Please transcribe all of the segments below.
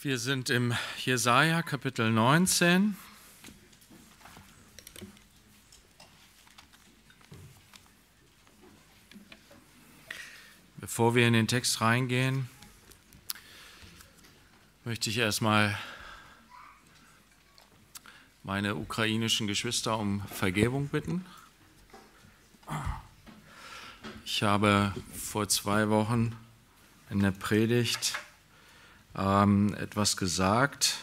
Wir sind im Jesaja Kapitel 19. Bevor wir in den Text reingehen, möchte ich erstmal meine ukrainischen Geschwister um Vergebung bitten. Ich habe vor zwei Wochen in der Predigt ähm, etwas gesagt,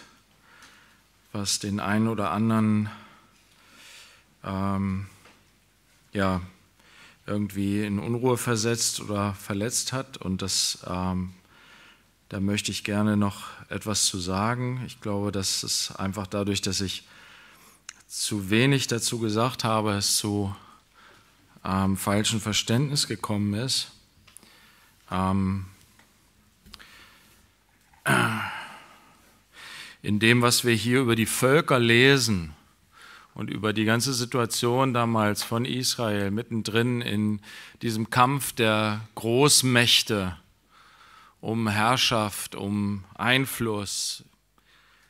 was den einen oder anderen ähm, ja, irgendwie in Unruhe versetzt oder verletzt hat. Und das, ähm, da möchte ich gerne noch etwas zu sagen. Ich glaube, dass es einfach dadurch, dass ich zu wenig dazu gesagt habe, es zu ähm, falschem Verständnis gekommen ist. Ähm, in dem, was wir hier über die Völker lesen und über die ganze Situation damals von Israel mittendrin in diesem Kampf der Großmächte um Herrschaft, um Einfluss,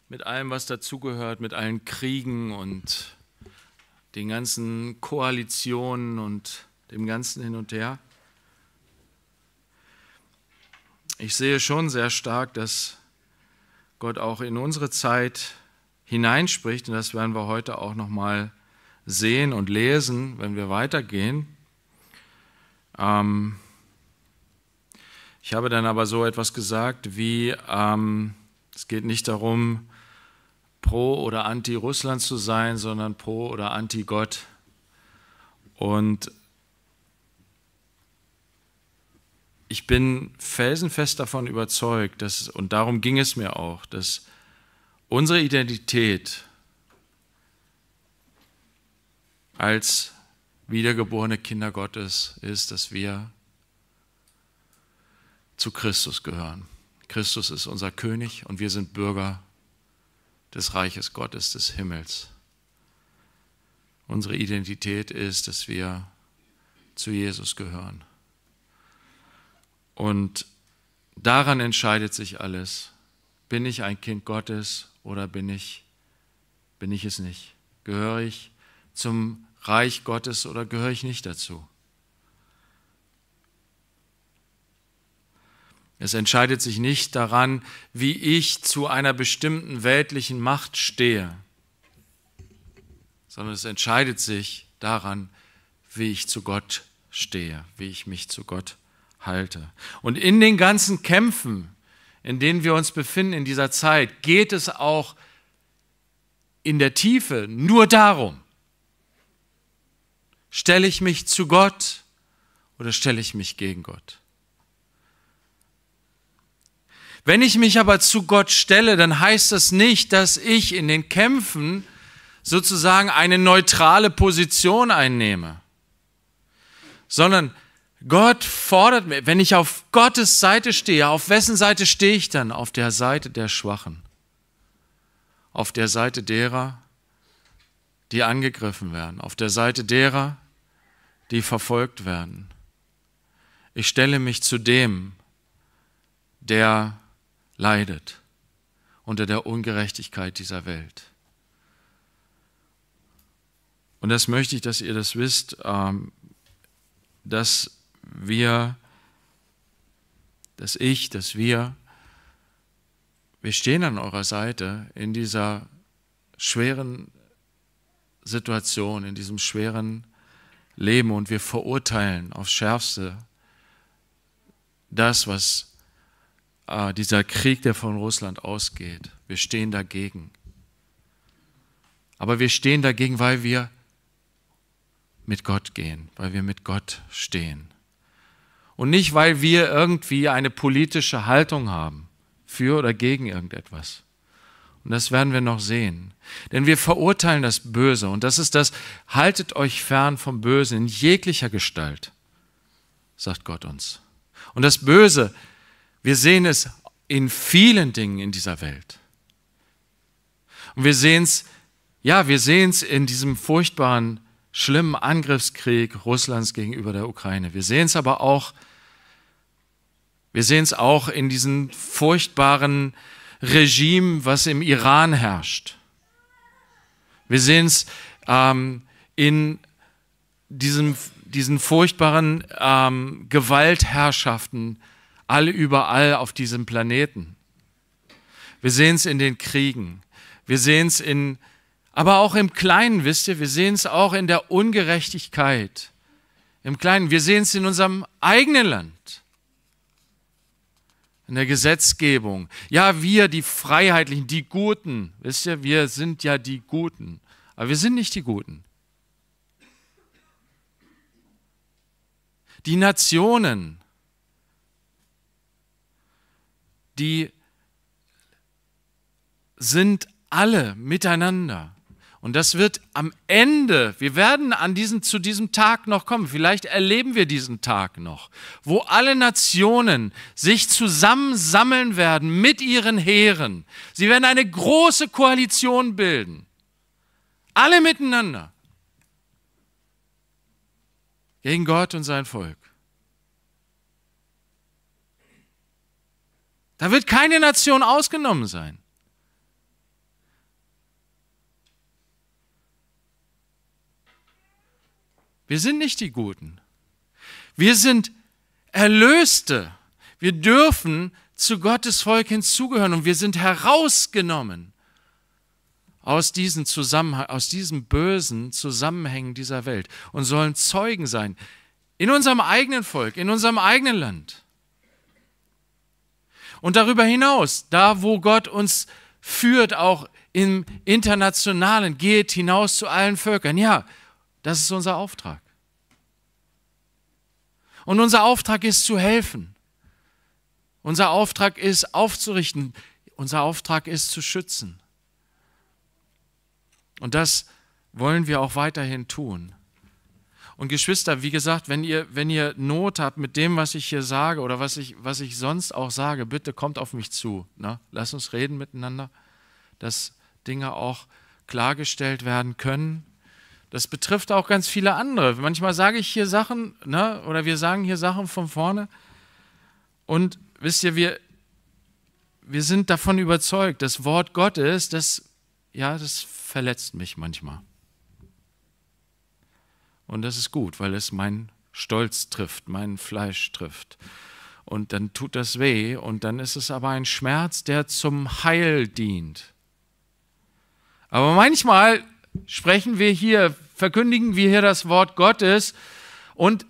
mit allem, was dazugehört, mit allen Kriegen und den ganzen Koalitionen und dem ganzen Hin und Her ich sehe schon sehr stark, dass Gott auch in unsere Zeit hineinspricht und das werden wir heute auch noch mal sehen und lesen, wenn wir weitergehen. Ähm, ich habe dann aber so etwas gesagt wie, ähm, es geht nicht darum, pro oder anti Russland zu sein, sondern pro oder anti Gott. Und ich bin felsenfest davon überzeugt, dass, und darum ging es mir auch, dass unsere Identität als wiedergeborene Kinder Gottes ist, dass wir zu Christus gehören. Christus ist unser König und wir sind Bürger des Reiches Gottes, des Himmels. Unsere Identität ist, dass wir zu Jesus gehören. Und daran entscheidet sich alles. Bin ich ein Kind Gottes oder bin ich, bin ich es nicht? Gehöre ich zum Reich Gottes oder gehöre ich nicht dazu? Es entscheidet sich nicht daran, wie ich zu einer bestimmten weltlichen Macht stehe, sondern es entscheidet sich daran, wie ich zu Gott stehe, wie ich mich zu Gott halte. Und in den ganzen Kämpfen, in denen wir uns befinden in dieser Zeit, geht es auch in der Tiefe nur darum, stelle ich mich zu Gott oder stelle ich mich gegen Gott? Wenn ich mich aber zu Gott stelle, dann heißt das nicht, dass ich in den Kämpfen sozusagen eine neutrale Position einnehme, sondern Gott fordert mir, wenn ich auf Gottes Seite stehe, auf wessen Seite stehe ich dann? Auf der Seite der Schwachen, auf der Seite derer, die angegriffen werden, auf der Seite derer, die verfolgt werden. Ich stelle mich zu dem, der leidet unter der Ungerechtigkeit dieser Welt. Und das möchte ich, dass ihr das wisst, ähm, dass wir, dass ich, dass wir, wir stehen an eurer Seite in dieser schweren Situation, in diesem schweren Leben und wir verurteilen aufs schärfste das, was äh, dieser Krieg, der von Russland ausgeht. Wir stehen dagegen. Aber wir stehen dagegen, weil wir mit Gott gehen, weil wir mit Gott stehen und nicht, weil wir irgendwie eine politische Haltung haben für oder gegen irgendetwas. Und das werden wir noch sehen. Denn wir verurteilen das Böse. Und das ist das, haltet euch fern vom Bösen in jeglicher Gestalt, sagt Gott uns. Und das Böse, wir sehen es in vielen Dingen in dieser Welt. Und wir sehen es, ja, wir sehen es in diesem furchtbaren schlimmen Angriffskrieg Russlands gegenüber der Ukraine. Wir sehen es aber auch, wir sehen es auch in diesem furchtbaren Regime, was im Iran herrscht. Wir sehen es ähm, in diesem, diesen furchtbaren ähm, Gewaltherrschaften all überall auf diesem Planeten. Wir sehen es in den Kriegen. Wir sehen es in aber auch im Kleinen, wisst ihr, wir sehen es auch in der Ungerechtigkeit. Im Kleinen, wir sehen es in unserem eigenen Land, in der Gesetzgebung. Ja, wir, die Freiheitlichen, die Guten, wisst ihr, wir sind ja die Guten, aber wir sind nicht die Guten. Die Nationen, die sind alle miteinander und das wird am Ende, wir werden an diesen, zu diesem Tag noch kommen, vielleicht erleben wir diesen Tag noch, wo alle Nationen sich zusammensammeln werden mit ihren Heeren. Sie werden eine große Koalition bilden. Alle miteinander. Gegen Gott und sein Volk. Da wird keine Nation ausgenommen sein. Wir sind nicht die Guten. Wir sind Erlöste. Wir dürfen zu Gottes Volk hinzugehören und wir sind herausgenommen aus diesen Zusammenhang, aus diesen bösen Zusammenhängen dieser Welt und sollen Zeugen sein in unserem eigenen Volk, in unserem eigenen Land. Und darüber hinaus, da wo Gott uns führt, auch im Internationalen, geht hinaus zu allen Völkern. Ja, das ist unser Auftrag. Und unser Auftrag ist zu helfen. Unser Auftrag ist aufzurichten. Unser Auftrag ist zu schützen. Und das wollen wir auch weiterhin tun. Und Geschwister, wie gesagt, wenn ihr, wenn ihr Not habt mit dem, was ich hier sage oder was ich, was ich sonst auch sage, bitte kommt auf mich zu. Ne? Lasst uns reden miteinander, dass Dinge auch klargestellt werden können das betrifft auch ganz viele andere. Manchmal sage ich hier Sachen, ne, oder wir sagen hier Sachen von vorne. Und wisst ihr, wir, wir sind davon überzeugt, das Wort Gottes, das, ja, das verletzt mich manchmal. Und das ist gut, weil es meinen Stolz trifft, mein Fleisch trifft. Und dann tut das weh und dann ist es aber ein Schmerz, der zum Heil dient. Aber manchmal sprechen wir hier, verkündigen wir hier das Wort Gottes und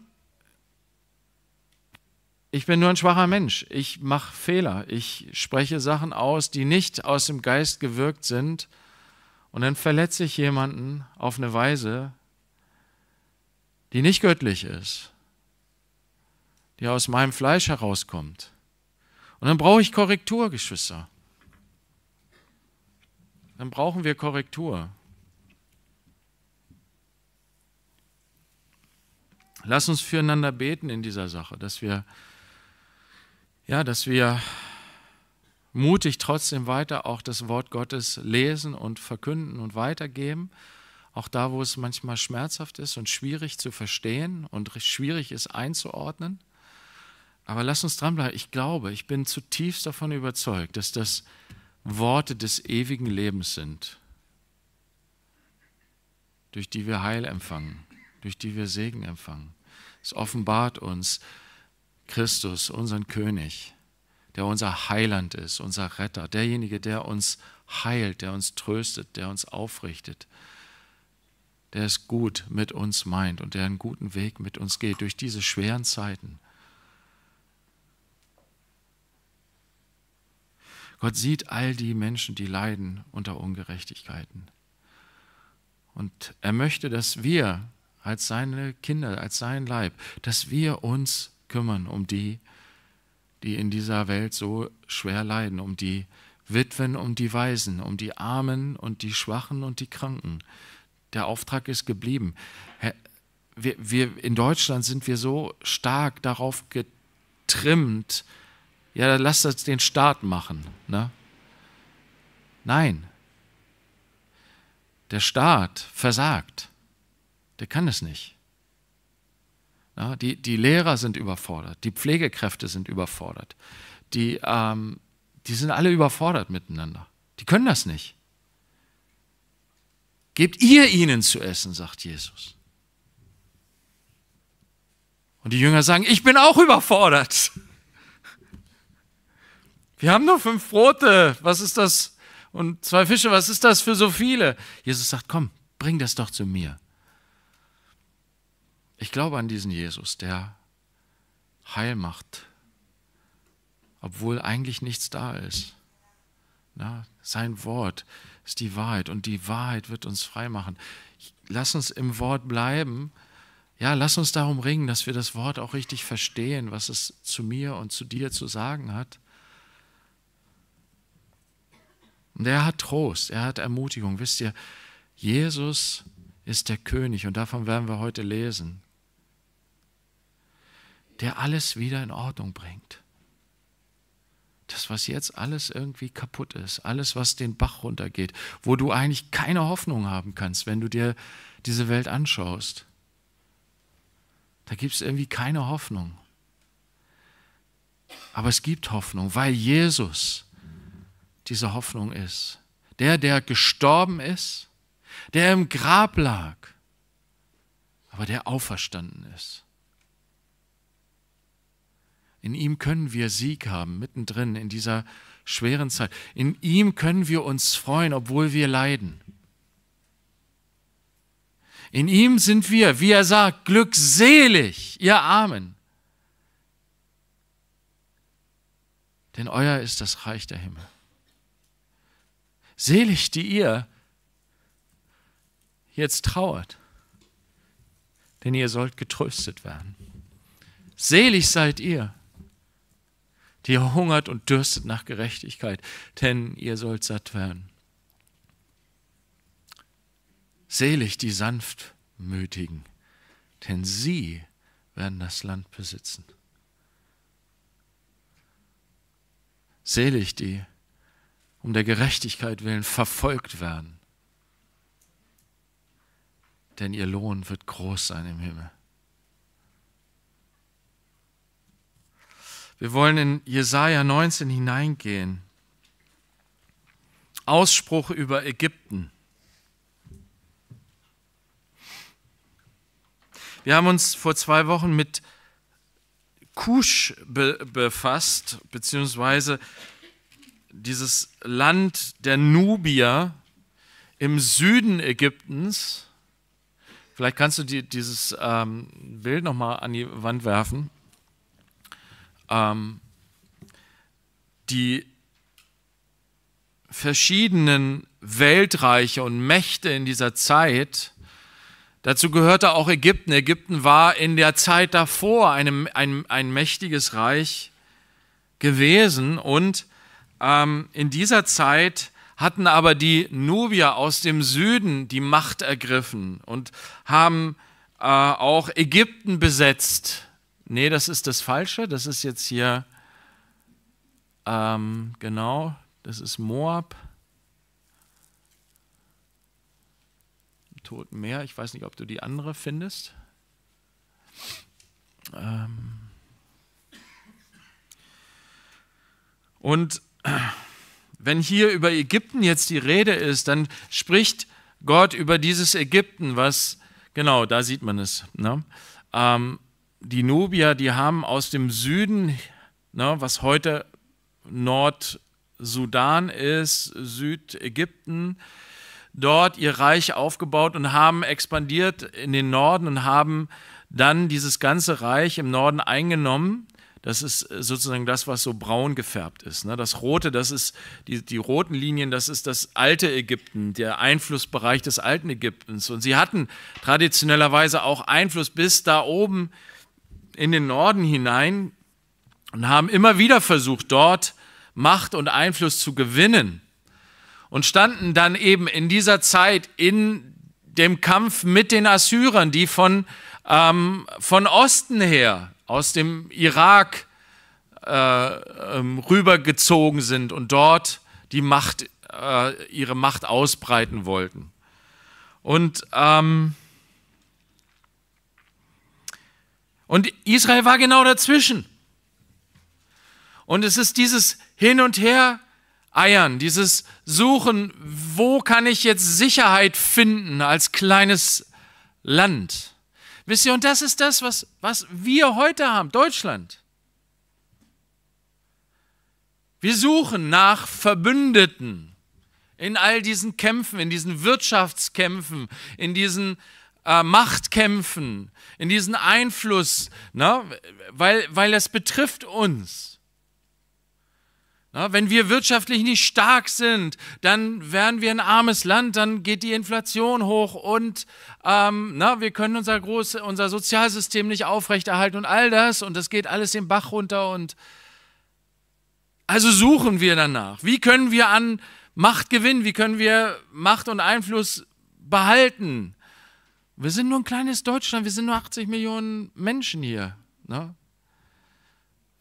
ich bin nur ein schwacher Mensch. Ich mache Fehler. Ich spreche Sachen aus, die nicht aus dem Geist gewirkt sind. Und dann verletze ich jemanden auf eine Weise, die nicht göttlich ist, die aus meinem Fleisch herauskommt. Und dann brauche ich Korrektur, Geschwister. Dann brauchen wir Korrektur. Lass uns füreinander beten in dieser Sache, dass wir, ja, dass wir mutig trotzdem weiter auch das Wort Gottes lesen und verkünden und weitergeben, auch da, wo es manchmal schmerzhaft ist und schwierig zu verstehen und schwierig ist einzuordnen. Aber lass uns dranbleiben. Ich glaube, ich bin zutiefst davon überzeugt, dass das Worte des ewigen Lebens sind, durch die wir Heil empfangen, durch die wir Segen empfangen. Es offenbart uns Christus, unseren König, der unser Heiland ist, unser Retter, derjenige, der uns heilt, der uns tröstet, der uns aufrichtet, der es gut mit uns meint und der einen guten Weg mit uns geht durch diese schweren Zeiten. Gott sieht all die Menschen, die leiden unter Ungerechtigkeiten. Und er möchte, dass wir als seine Kinder, als sein Leib, dass wir uns kümmern um die, die in dieser Welt so schwer leiden, um die Witwen, um die Waisen, um die Armen und die Schwachen und die Kranken. Der Auftrag ist geblieben. Wir, wir, in Deutschland sind wir so stark darauf getrimmt, ja, dann lass das den Staat machen. Ne? Nein, der Staat versagt. Der kann es nicht. Ja, die, die Lehrer sind überfordert, die Pflegekräfte sind überfordert, die, ähm, die sind alle überfordert miteinander. Die können das nicht. Gebt ihr ihnen zu essen, sagt Jesus. Und die Jünger sagen, ich bin auch überfordert. Wir haben nur fünf Brote, was ist das? Und zwei Fische, was ist das für so viele? Jesus sagt, komm, bring das doch zu mir. Ich glaube an diesen Jesus, der Heil macht, obwohl eigentlich nichts da ist. Na, sein Wort ist die Wahrheit und die Wahrheit wird uns frei machen. Lass uns im Wort bleiben. Ja, lass uns darum ringen, dass wir das Wort auch richtig verstehen, was es zu mir und zu dir zu sagen hat. Und er hat Trost, er hat Ermutigung. Wisst ihr, Jesus ist der König und davon werden wir heute lesen der alles wieder in Ordnung bringt. Das, was jetzt alles irgendwie kaputt ist, alles, was den Bach runtergeht, wo du eigentlich keine Hoffnung haben kannst, wenn du dir diese Welt anschaust. Da gibt es irgendwie keine Hoffnung. Aber es gibt Hoffnung, weil Jesus diese Hoffnung ist. Der, der gestorben ist, der im Grab lag, aber der auferstanden ist. In ihm können wir Sieg haben, mittendrin in dieser schweren Zeit. In ihm können wir uns freuen, obwohl wir leiden. In ihm sind wir, wie er sagt, glückselig, ihr Armen. Denn euer ist das Reich der Himmel. Selig, die ihr jetzt trauert, denn ihr sollt getröstet werden. Selig seid ihr die hungert und dürstet nach Gerechtigkeit, denn ihr sollt satt werden. Selig die Sanftmütigen, denn sie werden das Land besitzen. Selig die um der Gerechtigkeit willen verfolgt werden, denn ihr Lohn wird groß sein im Himmel. Wir wollen in Jesaja 19 hineingehen. Ausspruch über Ägypten. Wir haben uns vor zwei Wochen mit Kusch be befasst, beziehungsweise dieses Land der Nubier im Süden Ägyptens. Vielleicht kannst du dir dieses ähm, Bild nochmal an die Wand werfen ähm, die verschiedenen Weltreiche und Mächte in dieser Zeit. Dazu gehörte auch Ägypten. Ägypten war in der Zeit davor ein, ein, ein mächtiges Reich gewesen und ähm, in dieser Zeit hatten aber die Nubier aus dem Süden die Macht ergriffen und haben äh, auch Ägypten besetzt Nee, das ist das Falsche. Das ist jetzt hier, ähm, genau, das ist Moab. Toten Meer. Ich weiß nicht, ob du die andere findest. Ähm Und wenn hier über Ägypten jetzt die Rede ist, dann spricht Gott über dieses Ägypten, was, genau, da sieht man es. Ne? Ähm, die Nubier, die haben aus dem Süden, ne, was heute Nordsudan ist, Südägypten, dort ihr Reich aufgebaut und haben expandiert in den Norden und haben dann dieses ganze Reich im Norden eingenommen. Das ist äh, sozusagen das, was so braun gefärbt ist. Ne? Das Rote, das ist die, die roten Linien, das ist das alte Ägypten, der Einflussbereich des alten Ägyptens. Und sie hatten traditionellerweise auch Einfluss bis da oben äh, in den Norden hinein und haben immer wieder versucht, dort Macht und Einfluss zu gewinnen und standen dann eben in dieser Zeit in dem Kampf mit den Assyrern, die von, ähm, von Osten her, aus dem Irak äh, ähm, rübergezogen sind und dort die Macht, äh, ihre Macht ausbreiten wollten. Und ähm, Und Israel war genau dazwischen. Und es ist dieses Hin und Her eiern, dieses Suchen, wo kann ich jetzt Sicherheit finden als kleines Land. Wisst ihr, und das ist das, was, was wir heute haben, Deutschland. Wir suchen nach Verbündeten in all diesen Kämpfen, in diesen Wirtschaftskämpfen, in diesen äh, Machtkämpfen, in diesen Einfluss, na, ne, weil, weil das betrifft uns. Na, ne, wenn wir wirtschaftlich nicht stark sind, dann werden wir ein armes Land, dann geht die Inflation hoch und ähm, na, ne, wir können unser, groß, unser Sozialsystem nicht aufrechterhalten und all das und das geht alles den Bach runter und also suchen wir danach. Wie können wir an Macht gewinnen? Wie können wir Macht und Einfluss behalten? Wir sind nur ein kleines Deutschland, wir sind nur 80 Millionen Menschen hier. Ne?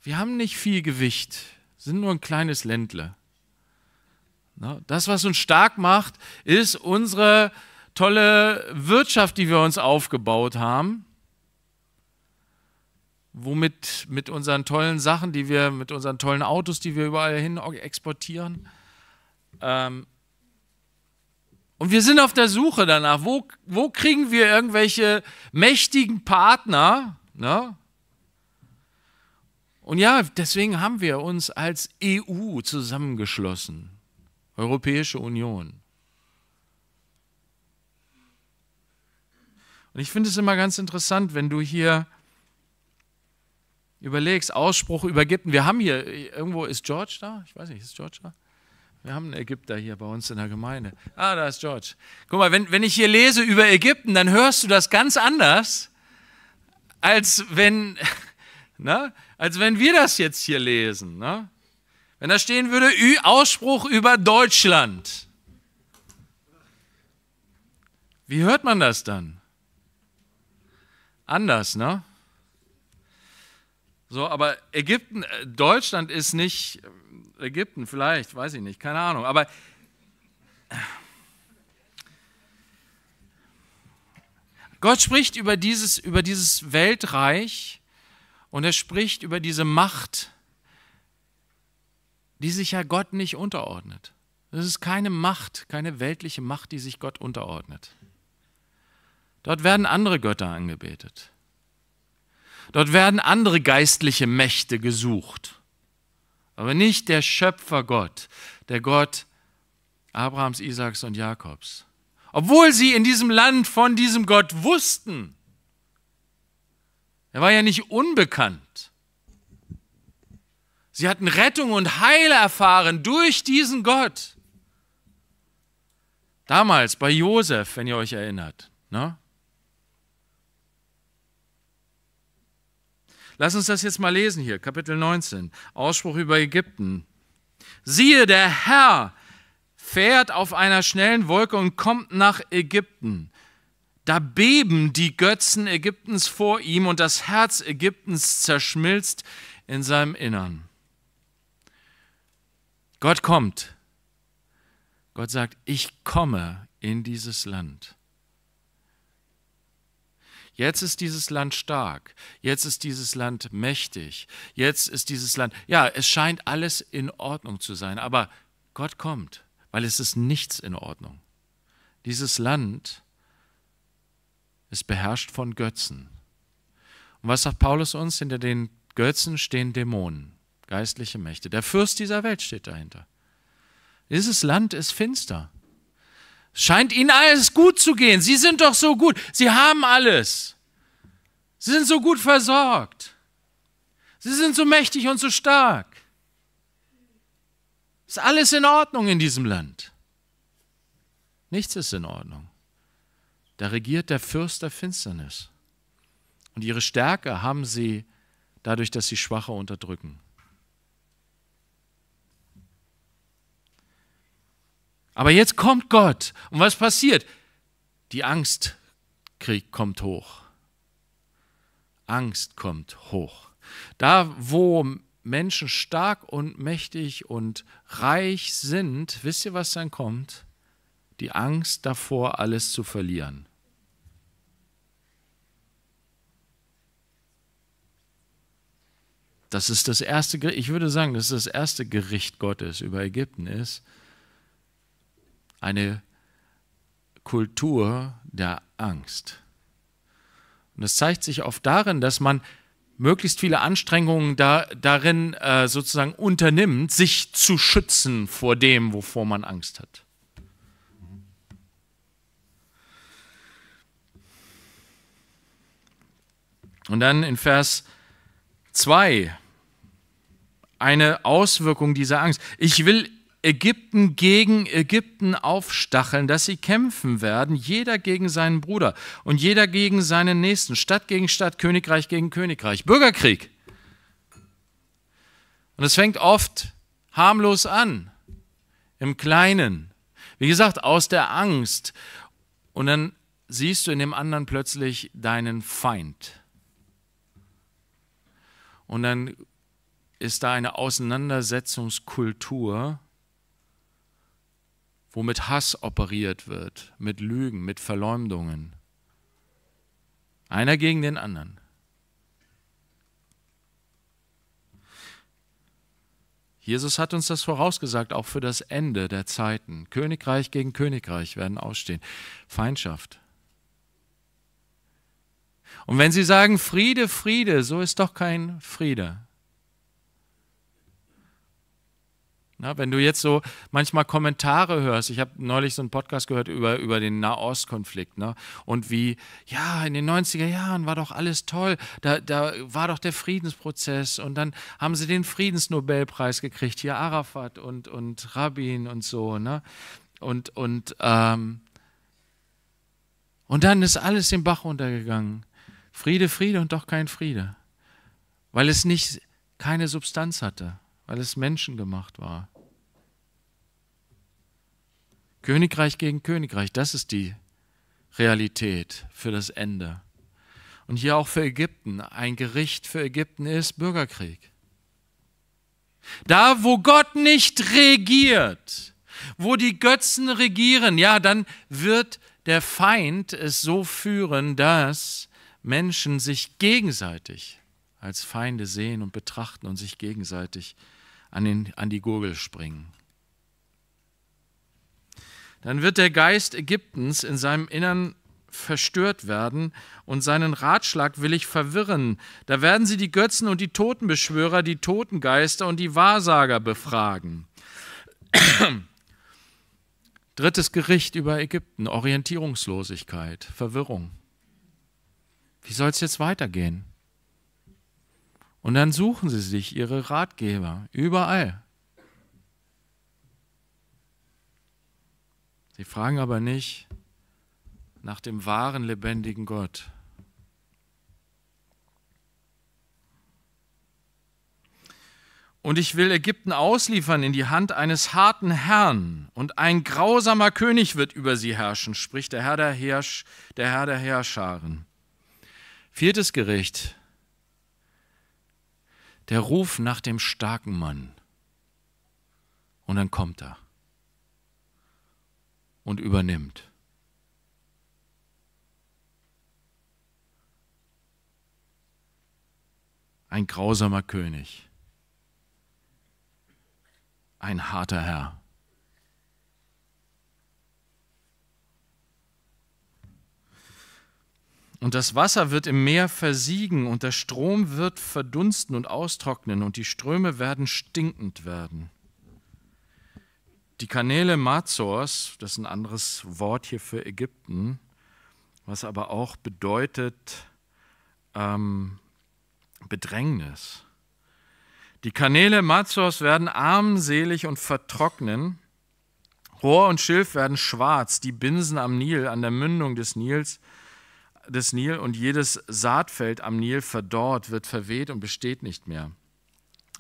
Wir haben nicht viel Gewicht, sind nur ein kleines Ländle. Ne? Das, was uns stark macht, ist unsere tolle Wirtschaft, die wir uns aufgebaut haben womit mit unseren tollen Sachen, die wir, mit unseren tollen Autos, die wir überall hin exportieren, ähm, und wir sind auf der Suche danach, wo, wo kriegen wir irgendwelche mächtigen Partner? Ne? Und ja, deswegen haben wir uns als EU zusammengeschlossen, Europäische Union. Und ich finde es immer ganz interessant, wenn du hier überlegst, Ausspruch über Und wir haben hier, irgendwo ist George da? Ich weiß nicht, ist George da? Wir haben einen Ägypter hier bei uns in der Gemeinde. Ah, da ist George. Guck mal, wenn, wenn ich hier lese über Ägypten, dann hörst du das ganz anders, als wenn, na, ne, als wenn wir das jetzt hier lesen. Na? Ne? Wenn da stehen würde, Ü Ausspruch über Deutschland. Wie hört man das dann? Anders, ne? So, aber Ägypten, äh, Deutschland ist nicht, Ägypten vielleicht, weiß ich nicht, keine Ahnung. Aber Gott spricht über dieses, über dieses Weltreich und er spricht über diese Macht, die sich ja Gott nicht unterordnet. Es ist keine Macht, keine weltliche Macht, die sich Gott unterordnet. Dort werden andere Götter angebetet. Dort werden andere geistliche Mächte gesucht aber nicht der Schöpfer Gott, der Gott Abrahams, Isaaks und Jakobs. Obwohl sie in diesem Land von diesem Gott wussten. Er war ja nicht unbekannt. Sie hatten Rettung und Heil erfahren durch diesen Gott. Damals bei Josef, wenn ihr euch erinnert. Ne? Lass uns das jetzt mal lesen hier, Kapitel 19, Ausspruch über Ägypten. Siehe, der Herr fährt auf einer schnellen Wolke und kommt nach Ägypten. Da beben die Götzen Ägyptens vor ihm und das Herz Ägyptens zerschmilzt in seinem Innern. Gott kommt. Gott sagt, ich komme in dieses Land. Jetzt ist dieses Land stark. Jetzt ist dieses Land mächtig. Jetzt ist dieses Land. Ja, es scheint alles in Ordnung zu sein. Aber Gott kommt, weil es ist nichts in Ordnung. Dieses Land ist beherrscht von Götzen. Und was sagt Paulus uns? Hinter den Götzen stehen Dämonen, geistliche Mächte. Der Fürst dieser Welt steht dahinter. Dieses Land ist finster. Scheint ihnen alles gut zu gehen. Sie sind doch so gut. Sie haben alles. Sie sind so gut versorgt. Sie sind so mächtig und so stark. Ist alles in Ordnung in diesem Land? Nichts ist in Ordnung. Da regiert der Fürst der Finsternis. Und ihre Stärke haben sie dadurch, dass sie Schwache unterdrücken. Aber jetzt kommt Gott. Und was passiert? Die Angst kommt hoch. Angst kommt hoch. Da, wo Menschen stark und mächtig und reich sind, wisst ihr, was dann kommt? Die Angst davor, alles zu verlieren. Das ist das erste, ich würde sagen, das ist das erste Gericht Gottes über Ägypten ist, eine Kultur der Angst. Und das zeigt sich oft darin, dass man möglichst viele Anstrengungen da, darin äh, sozusagen unternimmt, sich zu schützen vor dem, wovor man Angst hat. Und dann in Vers 2 eine Auswirkung dieser Angst. Ich will Ägypten gegen Ägypten aufstacheln, dass sie kämpfen werden, jeder gegen seinen Bruder und jeder gegen seinen Nächsten, Stadt gegen Stadt, Königreich gegen Königreich, Bürgerkrieg. Und es fängt oft harmlos an, im Kleinen. Wie gesagt, aus der Angst. Und dann siehst du in dem anderen plötzlich deinen Feind. Und dann ist da eine Auseinandersetzungskultur, wo mit Hass operiert wird, mit Lügen, mit Verleumdungen. Einer gegen den anderen. Jesus hat uns das vorausgesagt, auch für das Ende der Zeiten. Königreich gegen Königreich werden ausstehen. Feindschaft. Und wenn Sie sagen, Friede, Friede, so ist doch kein Friede. Na, wenn du jetzt so manchmal Kommentare hörst, ich habe neulich so einen Podcast gehört über, über den Nahostkonflikt ne? und wie, ja, in den 90er Jahren war doch alles toll, da, da war doch der Friedensprozess und dann haben sie den Friedensnobelpreis gekriegt, hier Arafat und, und Rabin und so. Ne? Und, und, ähm, und dann ist alles den Bach runtergegangen. Friede, Friede und doch kein Friede, weil es nicht keine Substanz hatte weil es menschengemacht war. Königreich gegen Königreich, das ist die Realität für das Ende. Und hier auch für Ägypten. Ein Gericht für Ägypten ist Bürgerkrieg. Da, wo Gott nicht regiert, wo die Götzen regieren, ja, dann wird der Feind es so führen, dass Menschen sich gegenseitig als Feinde sehen und betrachten und sich gegenseitig an, den, an die Gurgel springen. Dann wird der Geist Ägyptens in seinem Innern verstört werden und seinen Ratschlag will ich verwirren. Da werden sie die Götzen und die Totenbeschwörer, die Totengeister und die Wahrsager befragen. Drittes Gericht über Ägypten, Orientierungslosigkeit, Verwirrung. Wie soll es jetzt weitergehen? Und dann suchen sie sich ihre Ratgeber überall. Sie fragen aber nicht nach dem wahren, lebendigen Gott. Und ich will Ägypten ausliefern in die Hand eines harten Herrn, und ein grausamer König wird über sie herrschen, spricht der Herr der, Herrsch, der, Herr der Herrscharen. Viertes Gericht der Ruf nach dem starken Mann. Und dann kommt er und übernimmt. Ein grausamer König, ein harter Herr. Und das Wasser wird im Meer versiegen und der Strom wird verdunsten und austrocknen und die Ströme werden stinkend werden. Die Kanäle Mazors, das ist ein anderes Wort hier für Ägypten, was aber auch bedeutet ähm, Bedrängnis. Die Kanäle Mazors werden armselig und vertrocknen. Rohr und Schilf werden schwarz, die Binsen am Nil, an der Mündung des Nils, des Nil und jedes Saatfeld am Nil verdorrt, wird verweht und besteht nicht mehr.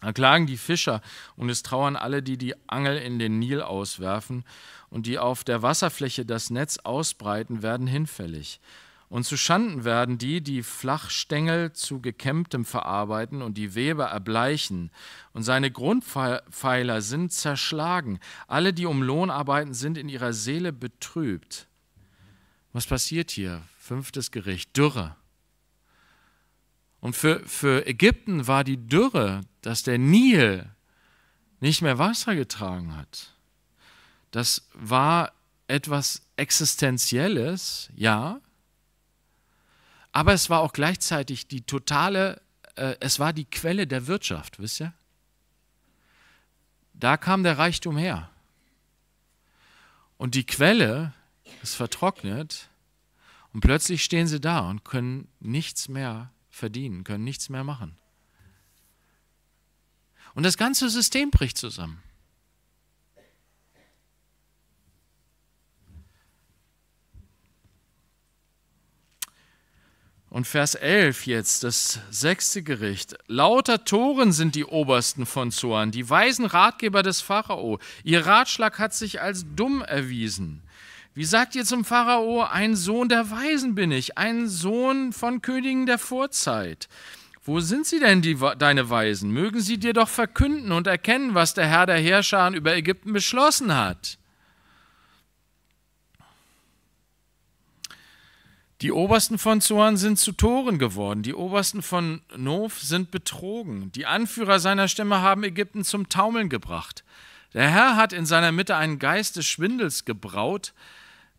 Da klagen die Fischer und es trauern alle, die die Angel in den Nil auswerfen und die auf der Wasserfläche das Netz ausbreiten, werden hinfällig. Und zu Schanden werden die, die Flachstängel zu gekämmtem verarbeiten und die Weber erbleichen. Und seine Grundpfeiler sind zerschlagen. Alle, die um Lohn arbeiten, sind in ihrer Seele betrübt. Was passiert hier? Fünftes Gericht, Dürre. Und für, für Ägypten war die Dürre, dass der Nil nicht mehr Wasser getragen hat. Das war etwas Existenzielles, ja, aber es war auch gleichzeitig die totale, äh, es war die Quelle der Wirtschaft, wisst ihr? Da kam der Reichtum her. Und die Quelle ist vertrocknet und plötzlich stehen sie da und können nichts mehr verdienen, können nichts mehr machen. Und das ganze System bricht zusammen. Und Vers 11 jetzt, das sechste Gericht. Lauter Toren sind die Obersten von Zoan, die weisen Ratgeber des Pharao. Ihr Ratschlag hat sich als dumm erwiesen. Wie sagt ihr zum Pharao, ein Sohn der Weisen bin ich, ein Sohn von Königen der Vorzeit? Wo sind sie denn, die, deine Weisen? Mögen sie dir doch verkünden und erkennen, was der Herr der Herrscharen über Ägypten beschlossen hat. Die Obersten von Zoan sind zu Toren geworden, die Obersten von Nov sind betrogen, die Anführer seiner Stimme haben Ägypten zum Taumeln gebracht. Der Herr hat in seiner Mitte einen Geist des Schwindels gebraut,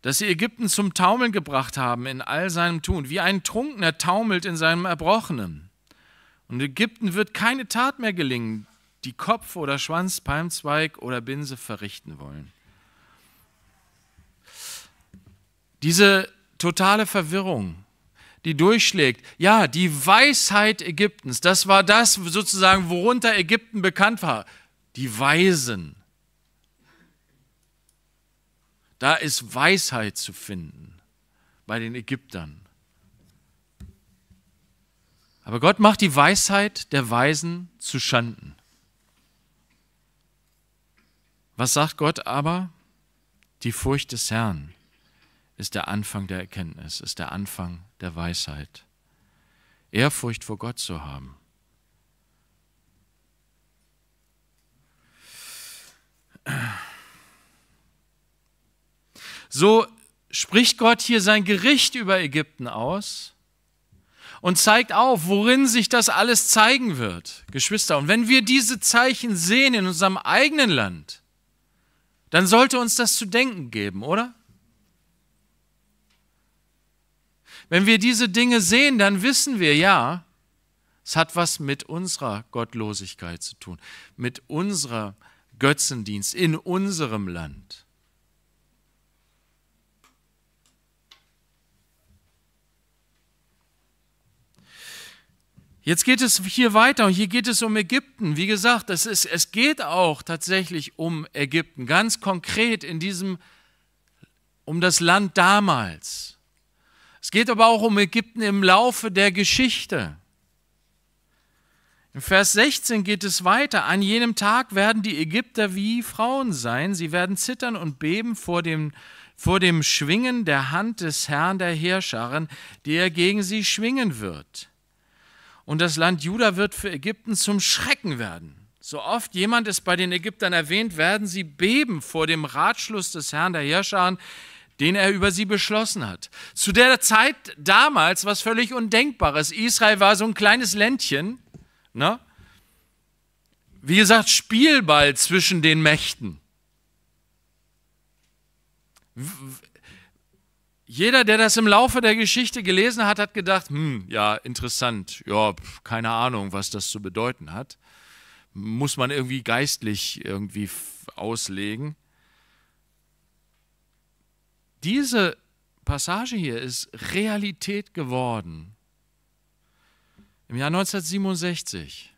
dass sie Ägypten zum Taumeln gebracht haben in all seinem Tun, wie ein Trunkener taumelt in seinem Erbrochenen. Und Ägypten wird keine Tat mehr gelingen, die Kopf oder Schwanz, Palmzweig oder Binse verrichten wollen. Diese totale Verwirrung, die durchschlägt, ja, die Weisheit Ägyptens, das war das sozusagen, worunter Ägypten bekannt war. Die Weisen, da ist Weisheit zu finden bei den Ägyptern. Aber Gott macht die Weisheit der Weisen zu Schanden. Was sagt Gott aber? Die Furcht des Herrn ist der Anfang der Erkenntnis, ist der Anfang der Weisheit. Ehrfurcht vor Gott zu haben. Äh. So spricht Gott hier sein Gericht über Ägypten aus und zeigt auf, worin sich das alles zeigen wird, Geschwister. Und wenn wir diese Zeichen sehen in unserem eigenen Land, dann sollte uns das zu denken geben, oder? Wenn wir diese Dinge sehen, dann wissen wir ja, es hat was mit unserer Gottlosigkeit zu tun, mit unserem Götzendienst in unserem Land. Jetzt geht es hier weiter und hier geht es um Ägypten. Wie gesagt, es, ist, es geht auch tatsächlich um Ägypten, ganz konkret in diesem, um das Land damals. Es geht aber auch um Ägypten im Laufe der Geschichte. Im Vers 16 geht es weiter. An jenem Tag werden die Ägypter wie Frauen sein. Sie werden zittern und beben vor dem, vor dem Schwingen der Hand des Herrn der Heerscharen, die er gegen sie schwingen wird und das Land Juda wird für Ägypten zum Schrecken werden. So oft jemand es bei den Ägyptern erwähnt, werden sie beben vor dem Ratschluss des Herrn der Herrscher, den er über sie beschlossen hat. Zu der Zeit damals was völlig Undenkbares. Israel war so ein kleines Ländchen, ne? wie gesagt, Spielball zwischen den Mächten. Jeder, der das im Laufe der Geschichte gelesen hat, hat gedacht, hm, ja, interessant, ja, keine Ahnung, was das zu bedeuten hat. Muss man irgendwie geistlich irgendwie auslegen. Diese Passage hier ist Realität geworden. Im Jahr 1967,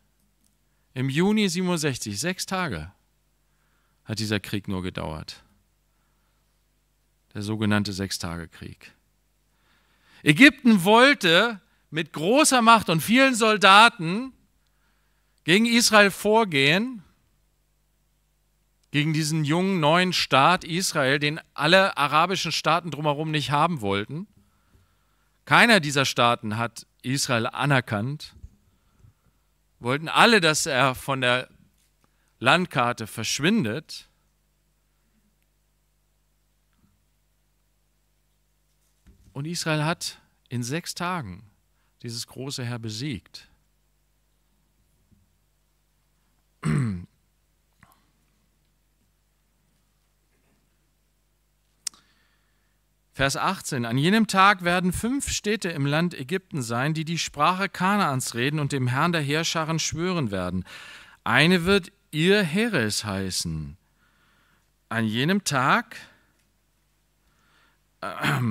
im Juni 67, sechs Tage hat dieser Krieg nur gedauert der sogenannte Sechstagekrieg. Ägypten wollte mit großer Macht und vielen Soldaten gegen Israel vorgehen, gegen diesen jungen neuen Staat Israel, den alle arabischen Staaten drumherum nicht haben wollten. Keiner dieser Staaten hat Israel anerkannt, wollten alle, dass er von der Landkarte verschwindet. Und Israel hat in sechs Tagen dieses große Herr besiegt. Vers 18. An jenem Tag werden fünf Städte im Land Ägypten sein, die die Sprache Kanaans reden und dem Herrn der Heerscharen schwören werden. Eine wird ihr Heres heißen. An jenem Tag, äh,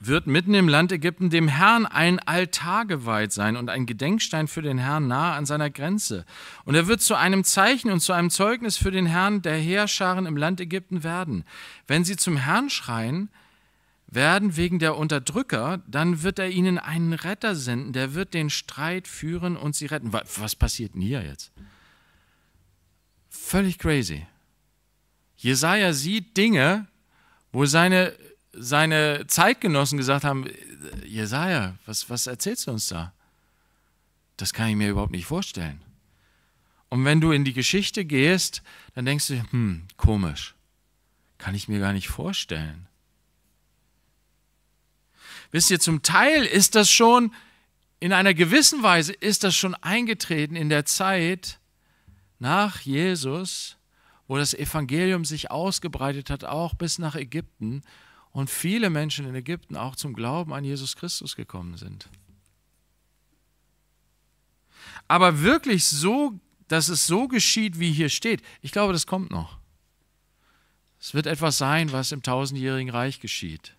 wird mitten im Land Ägypten dem Herrn ein Altar geweiht sein und ein Gedenkstein für den Herrn nahe an seiner Grenze. Und er wird zu einem Zeichen und zu einem Zeugnis für den Herrn der Heerscharen im Land Ägypten werden. Wenn sie zum Herrn schreien, werden wegen der Unterdrücker, dann wird er ihnen einen Retter senden, der wird den Streit führen und sie retten. Was passiert denn hier jetzt? Völlig crazy. Jesaja sieht Dinge, wo seine seine Zeitgenossen gesagt haben, Jesaja, was, was erzählst du uns da? Das kann ich mir überhaupt nicht vorstellen. Und wenn du in die Geschichte gehst, dann denkst du, hm, komisch, kann ich mir gar nicht vorstellen. Wisst ihr, zum Teil ist das schon, in einer gewissen Weise ist das schon eingetreten in der Zeit nach Jesus, wo das Evangelium sich ausgebreitet hat, auch bis nach Ägypten und viele Menschen in Ägypten auch zum Glauben an Jesus Christus gekommen sind. Aber wirklich so, dass es so geschieht, wie hier steht, ich glaube, das kommt noch. Es wird etwas sein, was im tausendjährigen Reich geschieht.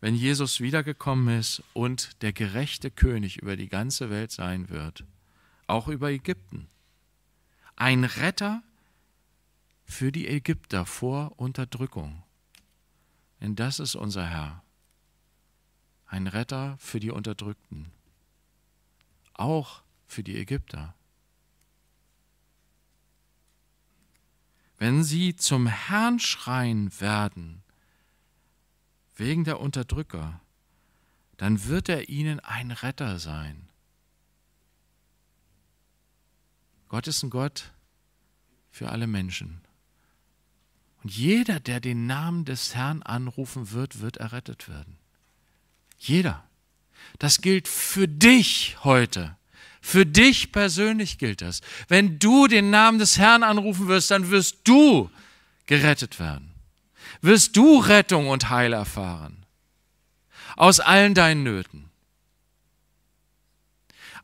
Wenn Jesus wiedergekommen ist und der gerechte König über die ganze Welt sein wird, auch über Ägypten. Ein Retter, für die Ägypter vor Unterdrückung. Denn das ist unser Herr, ein Retter für die Unterdrückten, auch für die Ägypter. Wenn sie zum Herrn schreien werden, wegen der Unterdrücker, dann wird er ihnen ein Retter sein. Gott ist ein Gott für alle Menschen. Jeder, der den Namen des Herrn anrufen wird, wird errettet werden. Jeder. Das gilt für dich heute. Für dich persönlich gilt das. Wenn du den Namen des Herrn anrufen wirst, dann wirst du gerettet werden. Wirst du Rettung und Heil erfahren. Aus allen deinen Nöten.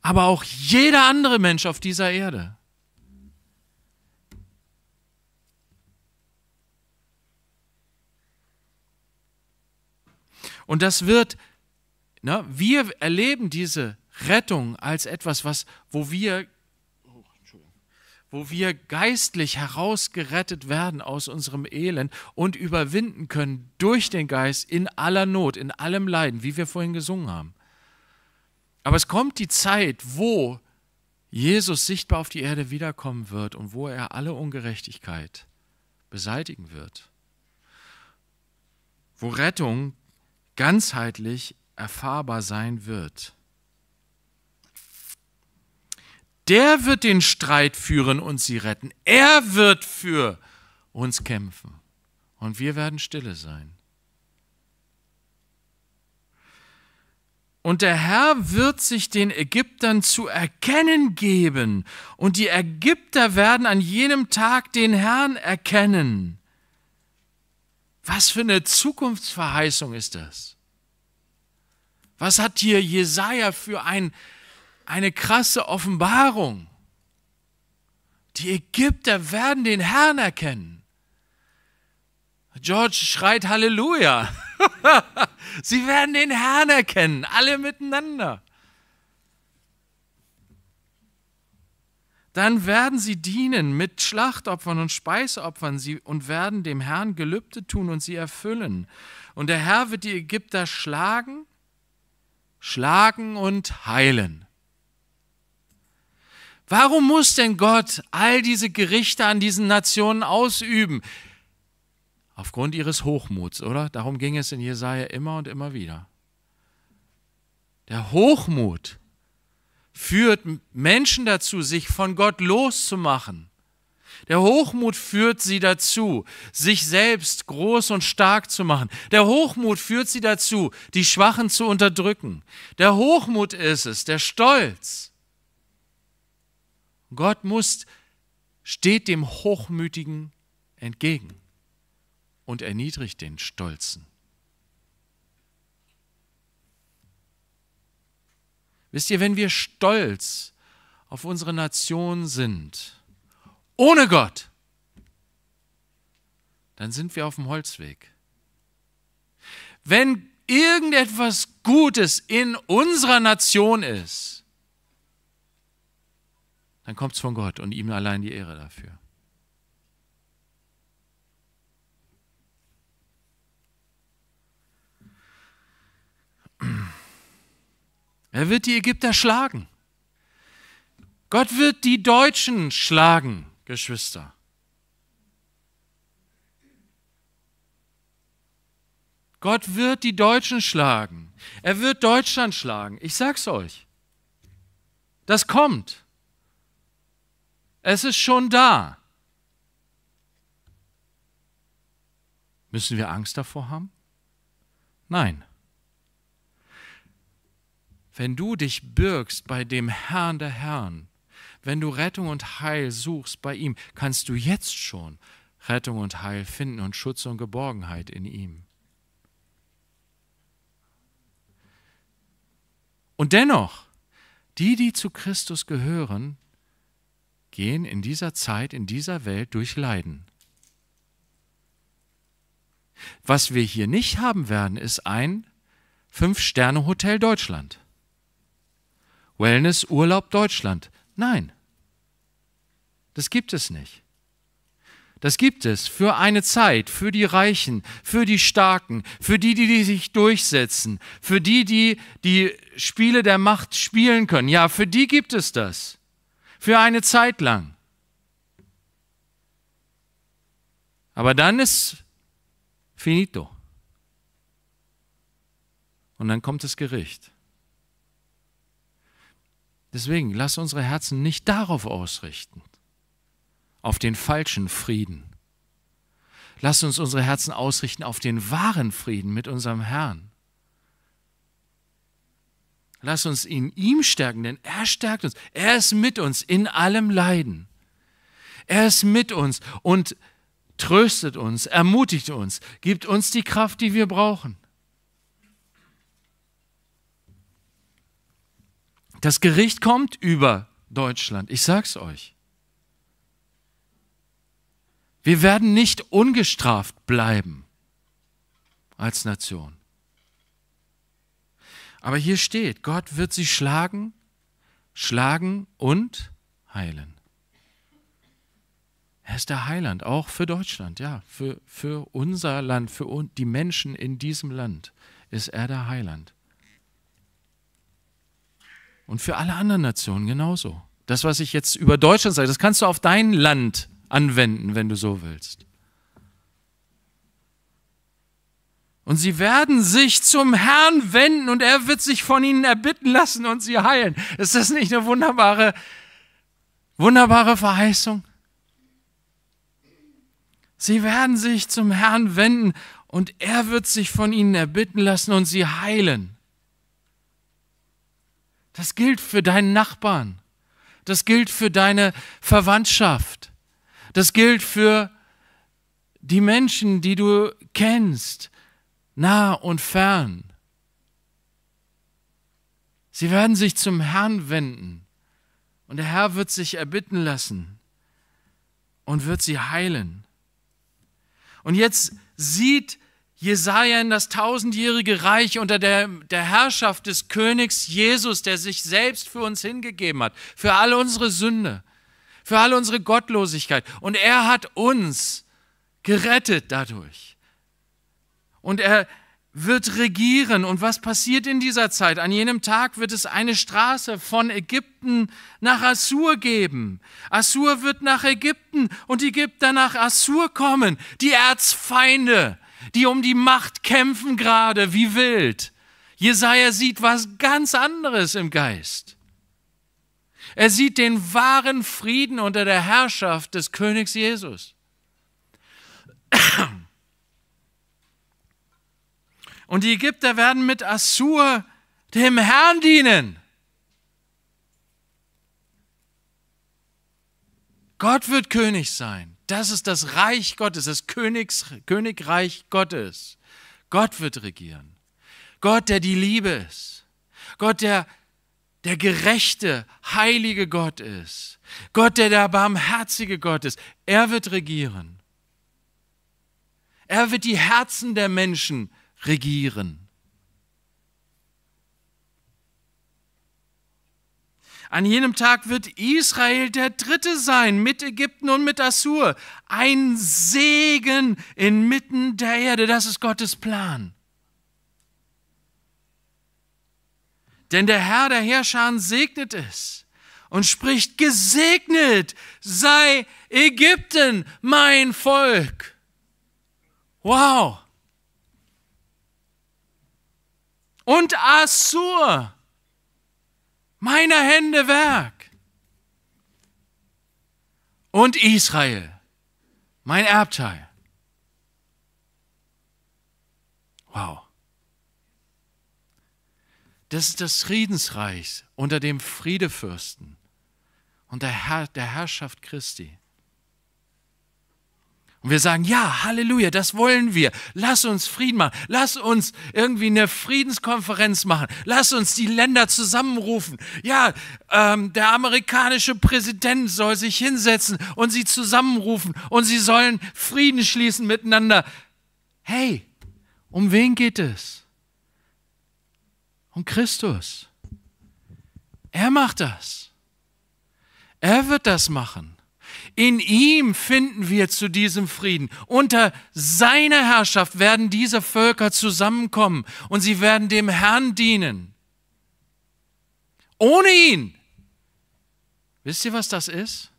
Aber auch jeder andere Mensch auf dieser Erde. Und das wird, ne, wir erleben diese Rettung als etwas, was, wo wir wo wir geistlich herausgerettet werden aus unserem Elend und überwinden können durch den Geist in aller Not, in allem Leiden, wie wir vorhin gesungen haben. Aber es kommt die Zeit, wo Jesus sichtbar auf die Erde wiederkommen wird und wo er alle Ungerechtigkeit beseitigen wird. Wo Rettung ganzheitlich erfahrbar sein wird. Der wird den Streit führen und sie retten. Er wird für uns kämpfen. Und wir werden stille sein. Und der Herr wird sich den Ägyptern zu erkennen geben. Und die Ägypter werden an jenem Tag den Herrn erkennen. Was für eine Zukunftsverheißung ist das? Was hat hier Jesaja für ein, eine krasse Offenbarung? Die Ägypter werden den Herrn erkennen. George schreit Halleluja. Sie werden den Herrn erkennen, alle miteinander. dann werden sie dienen mit Schlachtopfern und Speiseopfern sie und werden dem Herrn Gelübde tun und sie erfüllen. Und der Herr wird die Ägypter schlagen, schlagen und heilen. Warum muss denn Gott all diese Gerichte an diesen Nationen ausüben? Aufgrund ihres Hochmuts, oder? Darum ging es in Jesaja immer und immer wieder. Der Hochmut führt Menschen dazu, sich von Gott loszumachen. Der Hochmut führt sie dazu, sich selbst groß und stark zu machen. Der Hochmut führt sie dazu, die Schwachen zu unterdrücken. Der Hochmut ist es, der Stolz. Gott muss, steht dem Hochmütigen entgegen und erniedrigt den Stolzen. Wisst ihr, wenn wir stolz auf unsere Nation sind, ohne Gott, dann sind wir auf dem Holzweg. Wenn irgendetwas Gutes in unserer Nation ist, dann kommt es von Gott und ihm allein die Ehre dafür. Er wird die Ägypter schlagen. Gott wird die Deutschen schlagen, Geschwister. Gott wird die Deutschen schlagen. Er wird Deutschland schlagen. Ich sag's euch. Das kommt. Es ist schon da. Müssen wir Angst davor haben? Nein. Wenn du dich birgst bei dem Herrn der Herren, wenn du Rettung und Heil suchst bei ihm, kannst du jetzt schon Rettung und Heil finden und Schutz und Geborgenheit in ihm. Und dennoch, die, die zu Christus gehören, gehen in dieser Zeit, in dieser Welt durch Leiden. Was wir hier nicht haben werden, ist ein Fünf-Sterne-Hotel Deutschland. Wellness Urlaub Deutschland. Nein, das gibt es nicht. Das gibt es für eine Zeit, für die Reichen, für die Starken, für die, die, die sich durchsetzen, für die, die die Spiele der Macht spielen können. Ja, für die gibt es das. Für eine Zeit lang. Aber dann ist finito. Und dann kommt das Gericht. Deswegen lass unsere Herzen nicht darauf ausrichten, auf den falschen Frieden. Lass uns unsere Herzen ausrichten auf den wahren Frieden mit unserem Herrn. Lass uns in ihm stärken, denn er stärkt uns. Er ist mit uns in allem Leiden. Er ist mit uns und tröstet uns, ermutigt uns, gibt uns die Kraft, die wir brauchen. Das Gericht kommt über Deutschland. Ich sag's euch. Wir werden nicht ungestraft bleiben als Nation. Aber hier steht, Gott wird sie schlagen, schlagen und heilen. Er ist der Heiland, auch für Deutschland, ja, für, für unser Land, für die Menschen in diesem Land ist er der Heiland. Und für alle anderen Nationen genauso. Das, was ich jetzt über Deutschland sage, das kannst du auf dein Land anwenden, wenn du so willst. Und sie werden sich zum Herrn wenden und er wird sich von ihnen erbitten lassen und sie heilen. Ist das nicht eine wunderbare, wunderbare Verheißung? Sie werden sich zum Herrn wenden und er wird sich von ihnen erbitten lassen und sie heilen. Das gilt für deinen Nachbarn. Das gilt für deine Verwandtschaft. Das gilt für die Menschen, die du kennst, nah und fern. Sie werden sich zum Herrn wenden und der Herr wird sich erbitten lassen und wird sie heilen. Und jetzt sieht Jesaja in das tausendjährige Reich unter der, der Herrschaft des Königs Jesus, der sich selbst für uns hingegeben hat, für all unsere Sünde, für all unsere Gottlosigkeit. Und er hat uns gerettet dadurch. Und er wird regieren. Und was passiert in dieser Zeit? An jenem Tag wird es eine Straße von Ägypten nach Assur geben. Assur wird nach Ägypten und Ägypter nach Assur kommen. Die Erzfeinde die um die Macht kämpfen gerade wie wild. Jesaja sieht was ganz anderes im Geist. Er sieht den wahren Frieden unter der Herrschaft des Königs Jesus. Und die Ägypter werden mit Assur dem Herrn dienen. Gott wird König sein. Das ist das Reich Gottes, das Königs, Königreich Gottes. Gott wird regieren. Gott, der die Liebe ist. Gott, der der gerechte, heilige Gott ist. Gott, der der barmherzige Gott ist. Er wird regieren. Er wird die Herzen der Menschen regieren. An jenem Tag wird Israel der Dritte sein mit Ägypten und mit Assur. Ein Segen inmitten der Erde. Das ist Gottes Plan. Denn der Herr der Herrscher segnet es und spricht, gesegnet sei Ägypten, mein Volk. Wow. Und Assur meiner Hände Werk. Und Israel, mein Erbteil. Wow. Das ist das Friedensreich unter dem Friedefürsten und der, Herr, der Herrschaft Christi. Und wir sagen, ja, Halleluja, das wollen wir. Lass uns Frieden machen. Lass uns irgendwie eine Friedenskonferenz machen. Lass uns die Länder zusammenrufen. Ja, ähm, der amerikanische Präsident soll sich hinsetzen und sie zusammenrufen und sie sollen Frieden schließen miteinander. Hey, um wen geht es? Um Christus. Er macht das. Er wird das machen. In ihm finden wir zu diesem Frieden. Unter seiner Herrschaft werden diese Völker zusammenkommen und sie werden dem Herrn dienen. Ohne ihn. Wisst ihr, was das ist?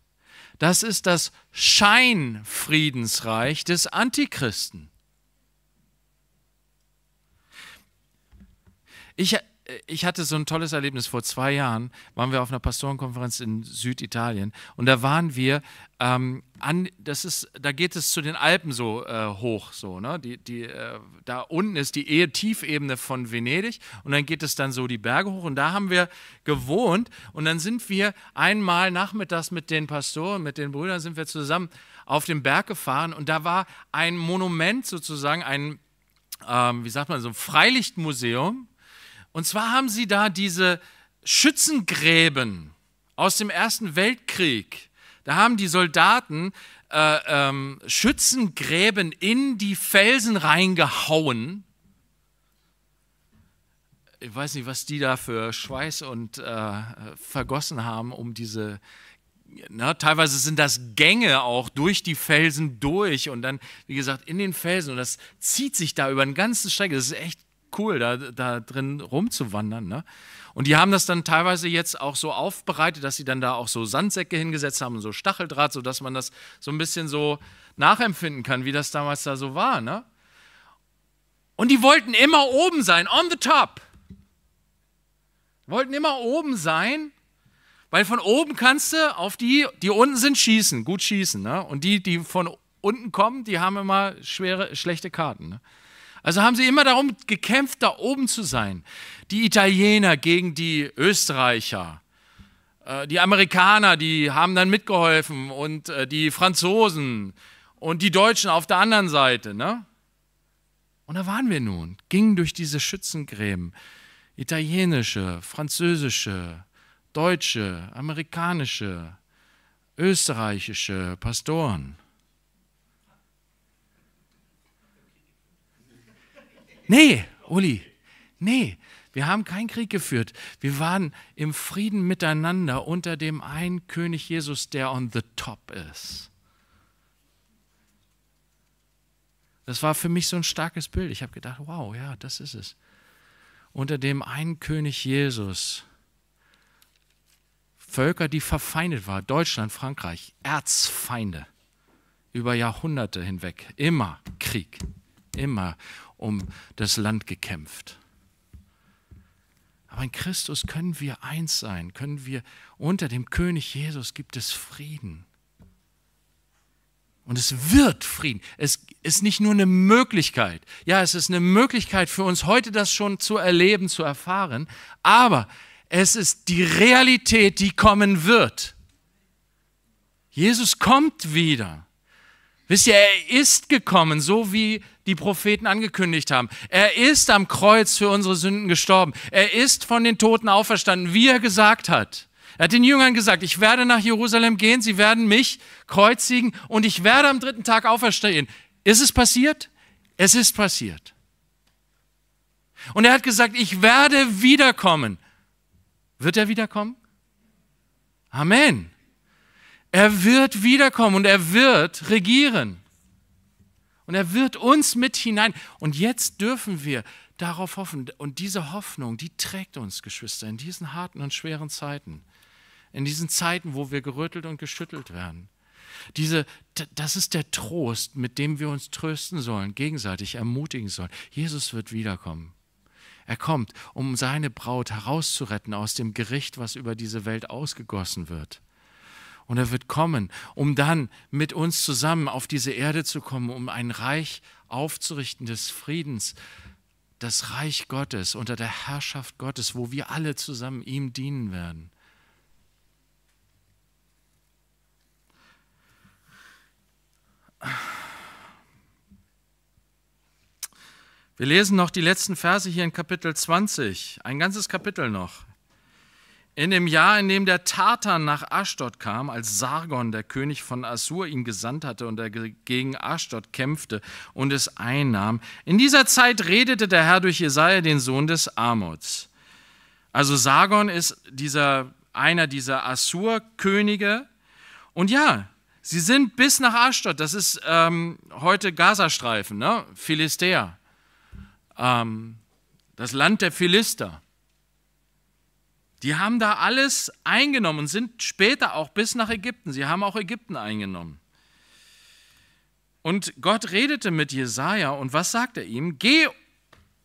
Das ist das Scheinfriedensreich des Antichristen. Ich ich hatte so ein tolles Erlebnis. Vor zwei Jahren waren wir auf einer Pastorenkonferenz in Süditalien und da waren wir ähm, an, das ist, da geht es zu den Alpen so äh, hoch, so, ne? Die, die, äh, da unten ist die e Tiefebene von Venedig und dann geht es dann so die Berge hoch und da haben wir gewohnt und dann sind wir einmal nachmittags mit den Pastoren, mit den Brüdern sind wir zusammen auf den Berg gefahren und da war ein Monument sozusagen, ein, ähm, wie sagt man, so ein Freilichtmuseum und zwar haben sie da diese Schützengräben aus dem Ersten Weltkrieg. Da haben die Soldaten äh, ähm, Schützengräben in die Felsen reingehauen. Ich weiß nicht, was die da für Schweiß und äh, vergossen haben, um diese na, ne, teilweise sind das Gänge auch durch die Felsen durch und dann, wie gesagt, in den Felsen. Und das zieht sich da über den ganzen Strecke. Das ist echt cool, da, da drin rumzuwandern. Ne? Und die haben das dann teilweise jetzt auch so aufbereitet, dass sie dann da auch so Sandsäcke hingesetzt haben und so Stacheldraht, sodass man das so ein bisschen so nachempfinden kann, wie das damals da so war. Ne? Und die wollten immer oben sein, on the top. Wollten immer oben sein, weil von oben kannst du auf die, die unten sind, schießen, gut schießen. Ne? Und die, die von unten kommen, die haben immer schwere, schlechte Karten. Ne? Also haben sie immer darum gekämpft, da oben zu sein. Die Italiener gegen die Österreicher. Äh, die Amerikaner, die haben dann mitgeholfen und äh, die Franzosen und die Deutschen auf der anderen Seite. Ne? Und da waren wir nun, gingen durch diese Schützengräben. Italienische, französische, deutsche, amerikanische, österreichische Pastoren. Nee, Uli, nee. Wir haben keinen Krieg geführt. Wir waren im Frieden miteinander unter dem einen König Jesus, der on the top ist. Das war für mich so ein starkes Bild. Ich habe gedacht, wow, ja, das ist es. Unter dem einen König Jesus. Völker, die verfeindet waren. Deutschland, Frankreich, Erzfeinde. Über Jahrhunderte hinweg. Immer Krieg. Immer um das Land gekämpft. Aber in Christus können wir eins sein, können wir unter dem König Jesus gibt es Frieden. Und es wird Frieden. Es ist nicht nur eine Möglichkeit. Ja, es ist eine Möglichkeit für uns heute, das schon zu erleben, zu erfahren. Aber es ist die Realität, die kommen wird. Jesus kommt wieder. Wisst ihr, er ist gekommen, so wie die Propheten angekündigt haben. Er ist am Kreuz für unsere Sünden gestorben. Er ist von den Toten auferstanden, wie er gesagt hat. Er hat den Jüngern gesagt, ich werde nach Jerusalem gehen, sie werden mich kreuzigen und ich werde am dritten Tag auferstehen. Ist es passiert? Es ist passiert. Und er hat gesagt, ich werde wiederkommen. Wird er wiederkommen? Amen. Er wird wiederkommen und er wird regieren. Und er wird uns mit hinein. Und jetzt dürfen wir darauf hoffen. Und diese Hoffnung, die trägt uns, Geschwister, in diesen harten und schweren Zeiten. In diesen Zeiten, wo wir gerüttelt und geschüttelt werden. Diese, das ist der Trost, mit dem wir uns trösten sollen, gegenseitig ermutigen sollen. Jesus wird wiederkommen. Er kommt, um seine Braut herauszuretten aus dem Gericht, was über diese Welt ausgegossen wird. Und er wird kommen, um dann mit uns zusammen auf diese Erde zu kommen, um ein Reich aufzurichten des Friedens, das Reich Gottes unter der Herrschaft Gottes, wo wir alle zusammen ihm dienen werden. Wir lesen noch die letzten Verse hier in Kapitel 20, ein ganzes Kapitel noch. In dem Jahr, in dem der Tartar nach Aschdod kam, als Sargon, der König von Assur, ihn gesandt hatte und er gegen Aschdod kämpfte und es einnahm, in dieser Zeit redete der Herr durch Jesaja, den Sohn des Amots. Also Sargon ist dieser, einer dieser Assur-Könige. Und ja, sie sind bis nach Aschdod, das ist ähm, heute Gazastreifen, ne? Philistäer, ähm, das Land der Philister. Die haben da alles eingenommen und sind später auch bis nach Ägypten. Sie haben auch Ägypten eingenommen. Und Gott redete mit Jesaja und was sagt er ihm? Geh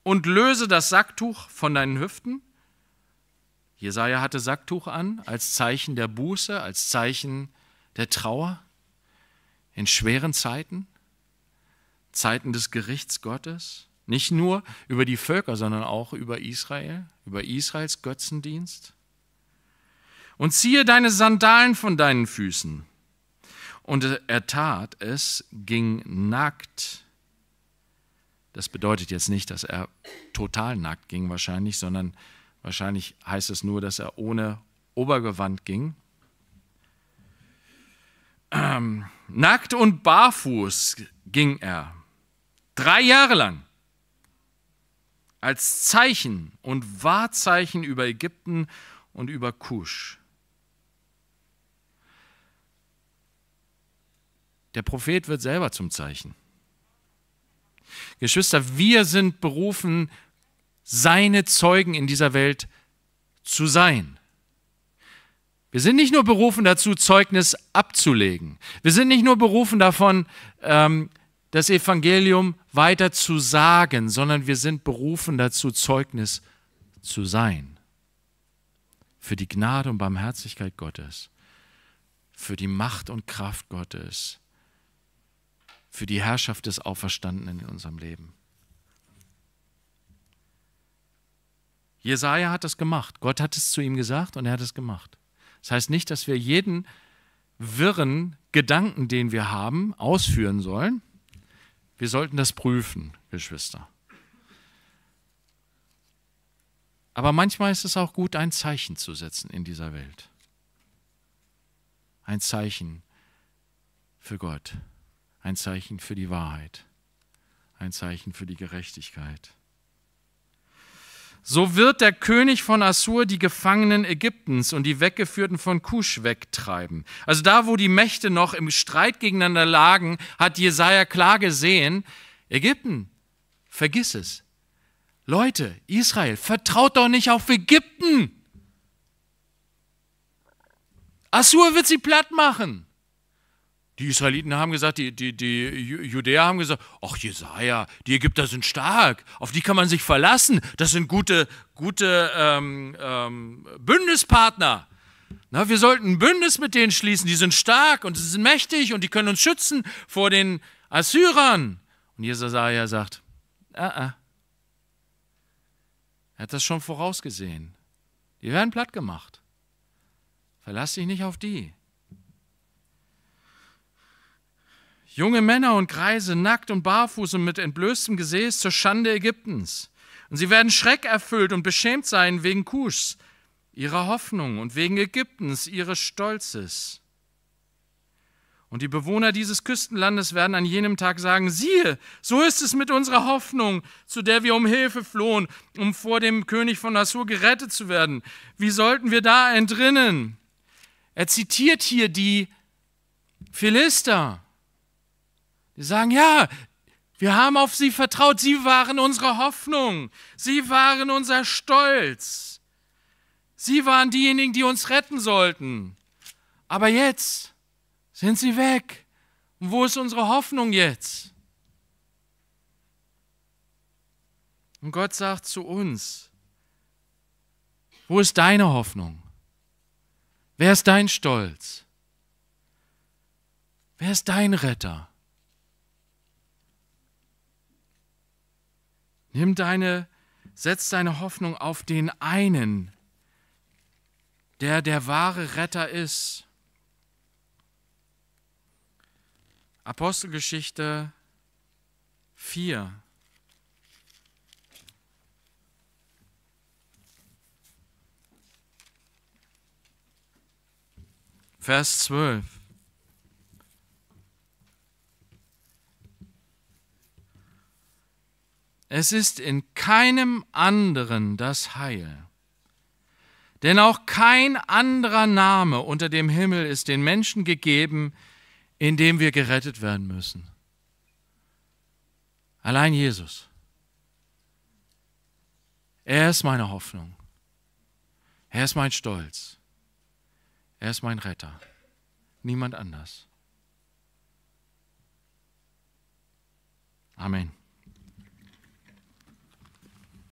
und löse das Sacktuch von deinen Hüften. Jesaja hatte Sacktuch an, als Zeichen der Buße, als Zeichen der Trauer in schweren Zeiten, Zeiten des Gerichts Gottes. Nicht nur über die Völker, sondern auch über Israel, über Israels Götzendienst. Und ziehe deine Sandalen von deinen Füßen. Und er tat es, ging nackt. Das bedeutet jetzt nicht, dass er total nackt ging wahrscheinlich, sondern wahrscheinlich heißt es nur, dass er ohne Obergewand ging. Ähm, nackt und barfuß ging er. Drei Jahre lang als Zeichen und Wahrzeichen über Ägypten und über Kusch. Der Prophet wird selber zum Zeichen. Geschwister, wir sind berufen, seine Zeugen in dieser Welt zu sein. Wir sind nicht nur berufen dazu, Zeugnis abzulegen. Wir sind nicht nur berufen davon, ähm, das Evangelium weiter zu sagen, sondern wir sind berufen dazu, Zeugnis zu sein. Für die Gnade und Barmherzigkeit Gottes, für die Macht und Kraft Gottes, für die Herrschaft des Auferstandenen in unserem Leben. Jesaja hat das gemacht. Gott hat es zu ihm gesagt und er hat es gemacht. Das heißt nicht, dass wir jeden wirren Gedanken, den wir haben, ausführen sollen, wir sollten das prüfen, Geschwister. Aber manchmal ist es auch gut, ein Zeichen zu setzen in dieser Welt. Ein Zeichen für Gott, ein Zeichen für die Wahrheit, ein Zeichen für die Gerechtigkeit. So wird der König von Assur die Gefangenen Ägyptens und die Weggeführten von Kusch wegtreiben. Also da, wo die Mächte noch im Streit gegeneinander lagen, hat Jesaja klar gesehen, Ägypten, vergiss es. Leute, Israel, vertraut doch nicht auf Ägypten. Assur wird sie platt machen. Die Israeliten haben gesagt, die, die, die Judäer haben gesagt, ach Jesaja, die Ägypter sind stark, auf die kann man sich verlassen, das sind gute, gute ähm, ähm, Bündnispartner. Na, wir sollten ein Bündnis mit denen schließen, die sind stark und sie sind mächtig und die können uns schützen vor den Assyrern. Und Jesaja sagt, ah, ah. er hat das schon vorausgesehen. Die werden platt gemacht. Verlass dich nicht auf die. Junge Männer und Greise, nackt und barfuß und mit entblößtem Gesäß zur Schande Ägyptens. Und sie werden Schreck erfüllt und beschämt sein wegen Kuschs, ihrer Hoffnung und wegen Ägyptens, ihres Stolzes. Und die Bewohner dieses Küstenlandes werden an jenem Tag sagen, siehe, so ist es mit unserer Hoffnung, zu der wir um Hilfe flohen, um vor dem König von Assur gerettet zu werden. Wie sollten wir da entrinnen? Er zitiert hier die Philister. Wir sagen, ja, wir haben auf sie vertraut. Sie waren unsere Hoffnung. Sie waren unser Stolz. Sie waren diejenigen, die uns retten sollten. Aber jetzt sind sie weg. Und wo ist unsere Hoffnung jetzt? Und Gott sagt zu uns, wo ist deine Hoffnung? Wer ist dein Stolz? Wer ist dein Retter? Nimm deine, setz deine Hoffnung auf den einen, der der wahre Retter ist. Apostelgeschichte 4. Vers 12. Es ist in keinem anderen das Heil. Denn auch kein anderer Name unter dem Himmel ist den Menschen gegeben, in dem wir gerettet werden müssen. Allein Jesus. Er ist meine Hoffnung. Er ist mein Stolz. Er ist mein Retter. Niemand anders. Amen.